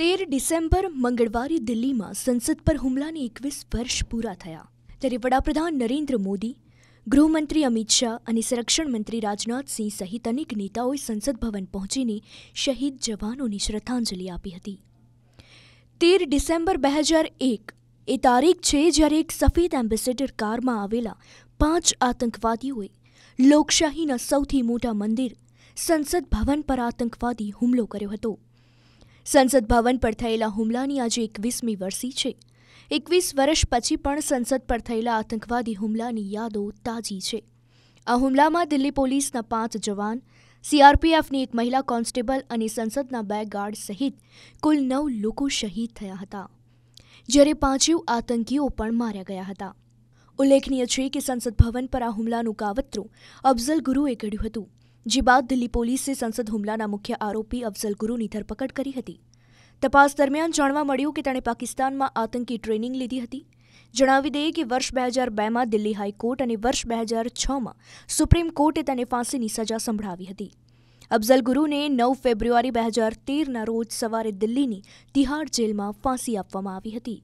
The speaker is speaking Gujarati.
તેર ડિસેમ્બર મંગળવારે દિલ્હીમાં સંસદ પર હુમલાને એકવીસ વર્ષ પૂરા થયા ત્યારે વડાપ્રધાન નરેન્દ્ર મોદી ગૃહમંત્રી અમિત શાહ અને સંરક્ષણ મંત્રી રાજનાથસિંહ સહિત અનેક નેતાઓએ સંસદ ભવન પહોંચીને શહીદ જવાનોને શ્રદ્ધાંજલિ આપી હતી તેર ડિસેમ્બર બે હજાર એક એ તારીખ છે જ્યારે એક સફેદ એમ્બેસેડર કારમાં આવેલા પાંચ આતંકવાદીઓએ લોકશાહીના સૌથી મોટા મંદિર સંસદ ભવન પર આતંકવાદી હુમલો કર્યો હતો સંસદ ભવન પર થયેલા હુમલાની આજે એકવીસમી વર્ષી છે એકવીસ વર્ષ પછી પણ સંસદ પર થયેલા આતંકવાદી હુમલાની યાદો તાજી છે આ હુમલામાં દિલ્હી પોલીસના પાંચ જવાન સીઆરપીએફની એક મહિલા કોન્સ્ટેબલ અને સંસદના બે ગાર્ડ સહિત કુલ નવ લોકો શહીદ થયા હતા જ્યારે પાંચેવ આતંકીઓ પણ માર્યા ગયા હતા ઉલ્લેખનીય છે કે સંસદ ભવન પર આ હુમલાનું કાવતરું અફઝલ ગુરુએ ઘડ્યું હતું જે બાદ દિલ્હી પોલીસે સંસદ હુમલાના મુખ્ય આરોપી અફઝલ ગુરુની ધરપકડ કરી હતી તપાસ દરમિયાન જાણવા મળ્યું કે તેણે પાકિસ્તાનમાં આતંકી ટ્રેનિંગ લીધી હતી જણાવી દઈએ કે વર્ષ બે હજાર બેમાં દિલ્હી હાઈકોર્ટ અને વર્ષ બે હજાર છમાં સુપ્રીમ કોર્ટે તેને ફાંસીની સજા સંભળાવી હતી અફઝલ ગુરુને નવ ફેબ્રુઆરી બે હજાર તેરના રોજ સવારે દિલ્હીની તિહાડ જેલમાં ફાંસી આપવામાં આવી હતી